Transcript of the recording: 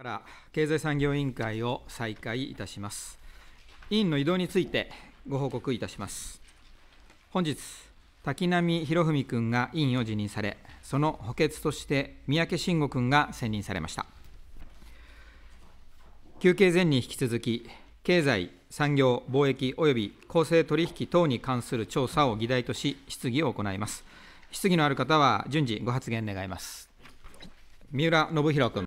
から経済産業委員会を再開いたします。委員の移動についてご報告いたします。本日、滝波博文君が委員を辞任され、その補欠として三宅慎吾君が選任されました。休憩前に引き続き、経済、産業、貿易及び公正取引等に関する調査を議題とし、質疑を行います。質疑のある方は順次ご発言願います。三浦信弘君。